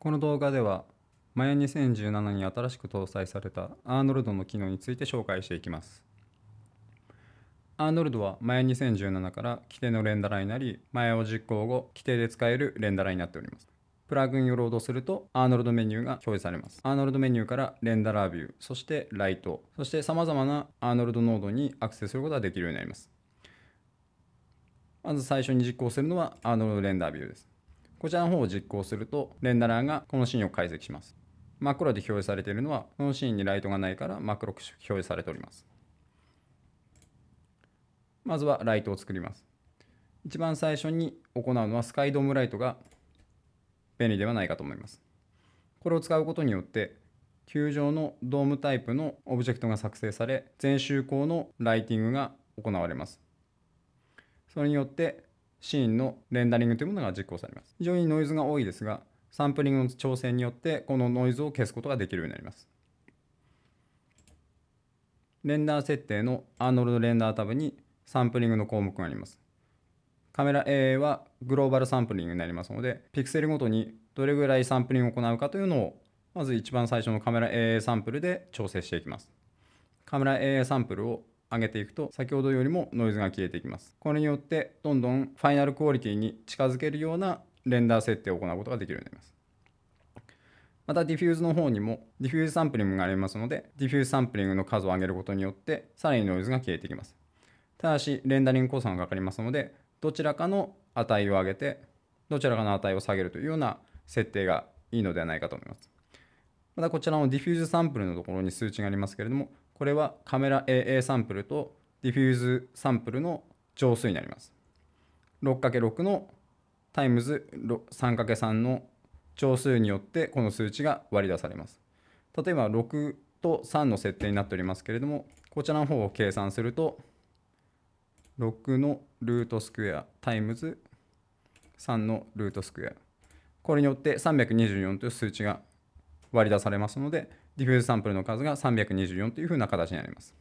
この動画ではマヤ2017に新しく搭載されたアーノルドの機能について紹介していきます。アーノルドはマヤ2017から規定のレンダラーになり、マヤを実行後、規定で使えるレンダラーになっております。プラグインをロードすると、アーノルドメニューが表示されます。アーノルドメニューからレンダラービュー、そしてライト、そして様々なアーノルドノードにアクセスすることができるようになります。まず最初に実行するのはアーノルドレンダービューです。こちらの方を実行すると、レンダラーがこのシーンを解析します。真っ黒で表示されているのは、このシーンにライトがないから真っ黒く表示されております。まずはライトを作ります。一番最初に行うのはスカイドームライトが便利ではないかと思います。これを使うことによって、球場のドームタイプのオブジェクトが作成され、全周光のライティングが行われます。それによってシーンのレンダリングというものが実行されます。非常にノイズが多いですが、サンプリングの調整によってこのノイズを消すことができるようになります。レンダー設定のアーノルドレンダータブにサンプリングの項目があります。カメラ A a はグローバルサンプリングになりますので、ピクセルごとにどれぐらいサンプリングを行うかというのを、まず一番最初のカメラ A サンプルで調整していきます。カメラ a A サンプルを上げていくと先ほどよりもノイズが消えていきますこれによってどんどんファイナルクオリティに近づけるようなレンダー設定を行うことができるようになりますまたディフューズの方にもディフューズサンプリングがありますのでディフューズサンプリングの数を上げることによってさらにノイズが消えていきますただしレンダリング交差がかかりますのでどちらかの値を上げてどちらかの値を下げるというような設定がいいのではないかと思いますまたこちらのディフューズサンプルのところに数値がありますけれども、これはカメラ AA サンプルとディフューズサンプルの乗数になります。6×6 のタイムズ 3×3 の乗数によってこの数値が割り出されます。例えば6と3の設定になっておりますけれども、こちらの方を計算すると、6のルートスクエアタイムズ3のルートスクエア。これによって324という数値が割り出されますので、ディフューズサンプルの数が324というふうな形になります。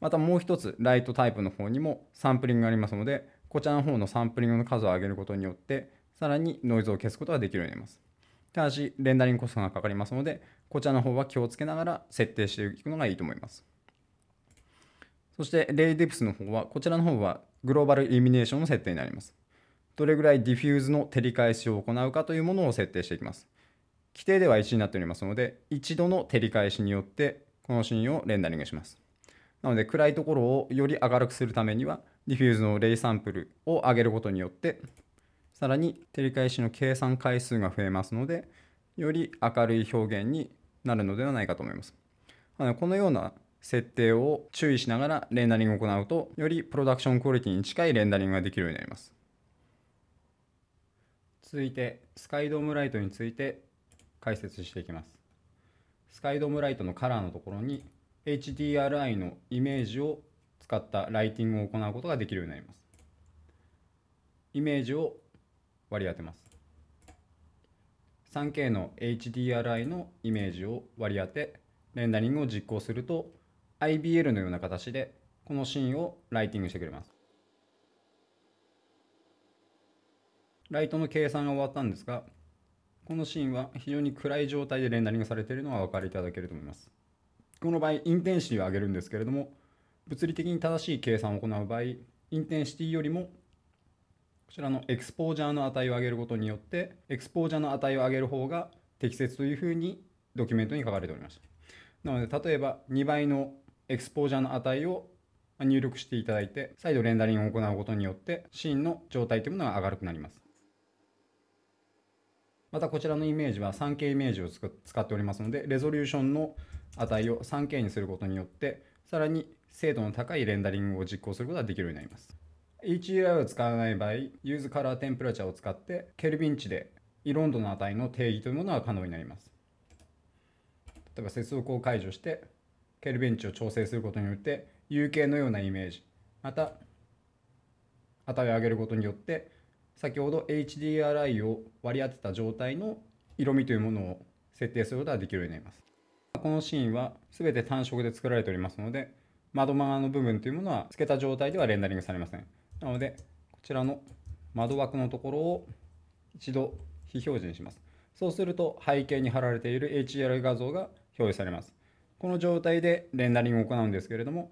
またもう一つ、ライトタイプの方にもサンプリングがありますので、こちらの方のサンプリングの数を上げることによって、さらにノイズを消すことができるようになります。ただし、レンダリングコストがかかりますので、こちらの方は気をつけながら設定していくのがいいと思います。そして、レイディプスの方は、こちらの方はグローバルイルミネーションの設定になります。どれぐらいディフューズの照り返しを行うかというものを設定していきます。規定では1になっておりますので、一度の照り返しによって、このシーンをレンダリングします。なので、暗いところをより明るくするためには、ディフューズのレイサンプルを上げることによって、さらに照り返しの計算回数が増えますので、より明るい表現になるのではないかと思います。なのでこのような設定を注意しながらレンダリングを行うと、よりプロダクションクオリティに近いレンダリングができるようになります。続いて、スカイドームライトについて解説していきます。スカイドームライトのカラーのところに HDRI のイメージを使ったライティングを行うことができるようになります。イメージを割り当てます。3K の HDRI のイメージを割り当て、レンダリングを実行すると IBL のような形でこのシーンをライティングしてくれます。ライトの計算が終わったんですが、このシーンは非常に暗い状態でレンダリングされているのがお分かりいただけると思います。この場合、インテンシティを上げるんですけれども、物理的に正しい計算を行う場合、インテンシティよりもこちらのエクスポージャーの値を上げることによって、エクスポージャーの値を上げる方が適切というふうにドキュメントに書かれておりました。なので、例えば2倍のエクスポージャーの値を入力していただいて、再度レンダリングを行うことによって、シーンの状態というものが明るくなります。またこちらのイメージは 3K イメージを使っておりますので、レゾリューションの値を 3K にすることによって、さらに精度の高いレンダリングを実行することができるようになります。HUI を使わない場合、ユーズカラーテンプレチャ e を使って、ケルビン値で異論度の値の定義というものが可能になります。例えば接続を解除して、ケルビン値を調整することによって、有形のようなイメージ、また、値を上げることによって、先ほど HDRI を割り当てた状態の色味というものを設定することができるようになります。このシーンは全て単色で作られておりますので、窓側の部分というものはつけた状態ではレンダリングされません。なので、こちらの窓枠のところを一度非表示にします。そうすると背景に貼られている HDRI 画像が表示されます。この状態でレンダリングを行うんですけれども、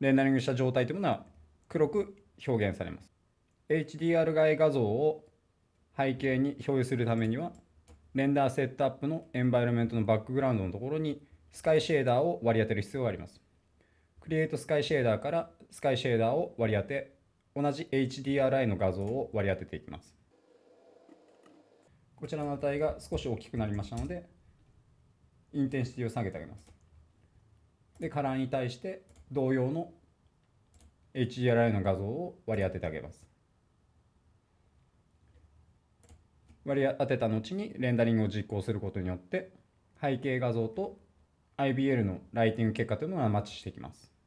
レンダリングした状態というものは黒く表現されます。HDR 外画像を背景に表示するためにはレンダーセットアップのエンバイロメントのバックグラウンドのところにスカイシェーダーを割り当てる必要があります。Create スカイシェーダーからスカイシェーダーを割り当て同じ HDRI の画像を割り当てていきます。こちらの値が少し大きくなりましたのでインテンシティを下げてあげます。で、カラーに対して同様の HDRI の画像を割り当ててあげます。割り当てた後にレンダリングを実行することによって背景画像と IBL のライティング結果というのがマッチしてきます。